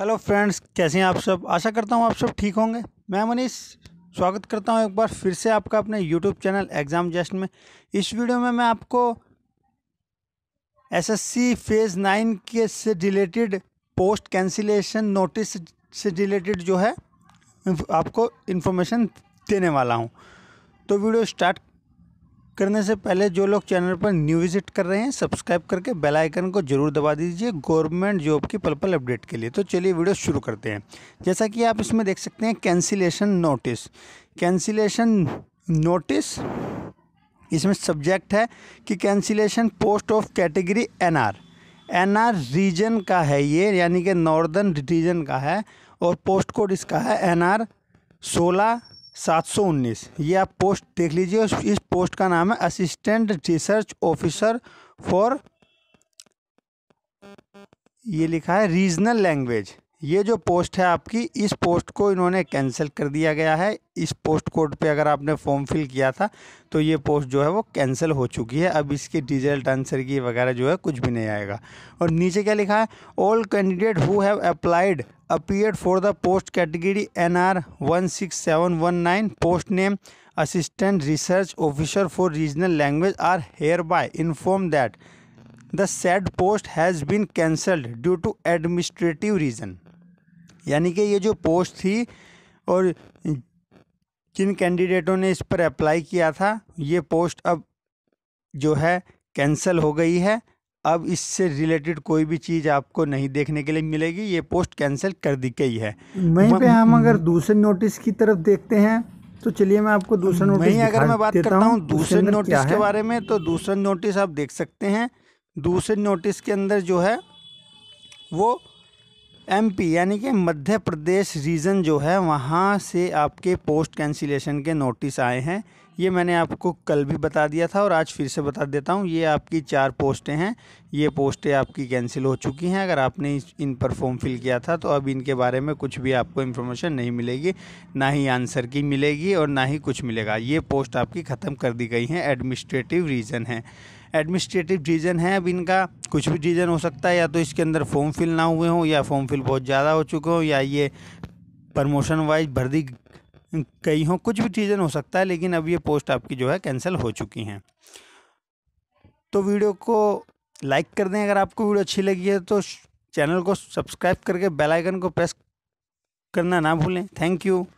hello friends कैसे हैं आप सब आशा करता हूं आप सब ठीक होंगे मैं मनीष स्वागत करता हूं एक बार फिर से आपका अपने यूट्यूब चैनल एग्ज़ाम जस्ट में इस वीडियो में मैं आपको एसएससी फेज़ नाइन के से रिलेटेड पोस्ट कैंसिलेशन नोटिस से रिलेटेड जो है आपको इन्फॉर्मेशन देने वाला हूं तो वीडियो स्टार्ट करने से पहले जो लोग चैनल पर न्यू विजिट कर रहे हैं सब्सक्राइब करके बेल आइकन को जरूर दबा दीजिए गवर्नमेंट जॉब की पल पल अपडेट के लिए तो चलिए वीडियो शुरू करते हैं जैसा कि आप इसमें देख सकते हैं कैंसिलेशन नोटिस कैंसिलेशन नोटिस इसमें सब्जेक्ट है कि cancellation post of category N R region का है ये यानी कि नॉर्दर्न रीजन का है और पोस्ट कोड इसका है आर सोलह सात सौ उन्नीस ये आप पोस्ट देख लीजिए इस पोस्ट का नाम है असिस्टेंट रिसर्च ऑफिसर फॉर ये लिखा है रीजनल लैंग्वेज ये जो पोस्ट है आपकी इस पोस्ट को इन्होंने कैंसिल कर दिया गया है इस पोस्ट कोड पे अगर आपने फॉर्म फिल किया था तो ये पोस्ट जो है वो कैंसिल हो चुकी है अब इसकी डिजल्ट आंसर की वगैरह जो है कुछ भी नहीं आएगा और नीचे क्या लिखा है all candidate who have applied appear for the post category N R one six seven one nine post name assistant research officer for regional language are hereby inform that the said post has been cancelled due to administrative reason यानी कि ये जो post थी और जिन कैंडिडेटों ने इस पर apply किया था ये पोस्ट अब जो है कैंसिल हो गई है अब इससे रिलेटेड कोई भी चीज़ आपको नहीं देखने के लिए मिलेगी ये पोस्ट कैंसिल कर दी गई है वहीं पे हम अगर दूसरे नोटिस की तरफ देखते हैं तो चलिए मैं आपको दूसरा नोटिस वहीं अगर मैं बात करता हूँ दूसरे नोटिस के बारे में तो दूसरा नोटिस आप देख सकते हैं दूसरे नोटिस के अंदर जो है वो एमपी यानी कि मध्य प्रदेश रीजन जो है वहाँ से आपके पोस्ट कैंसिलेशन के नोटिस आए हैं ये मैंने आपको कल भी बता दिया था और आज फिर से बता देता हूँ ये आपकी चार पोस्टें हैं ये पोस्टें आपकी कैंसिल हो चुकी हैं अगर आपने इन पर फॉर्म फिल किया था तो अब इनके बारे में कुछ भी आपको इन्फॉर्मेशन नहीं मिलेगी ना ही आंसर की मिलेगी और ना ही कुछ मिलेगा ये पोस्ट आपकी ख़त्म कर दी गई हैं एडमिनिस्ट्रेटिव रीज़न है एडमिनिस्ट्रेटिव रीज़न है अब इनका कुछ भी रीज़न हो सकता है या तो इसके अंदर फॉर्म फिल ना हुए हों या फॉर्म फिल बहुत ज़्यादा हो चुके हों या ये प्रमोशन वाइज भर्ती कई हों कुछ भी रीज़न हो सकता है लेकिन अब ये पोस्ट आपकी जो है कैंसिल हो चुकी हैं तो वीडियो को लाइक कर दें अगर आपको वीडियो अच्छी लगी है तो चैनल को सब्सक्राइब करके बेल आइकन को प्रेस करना ना भूलें थैंक यू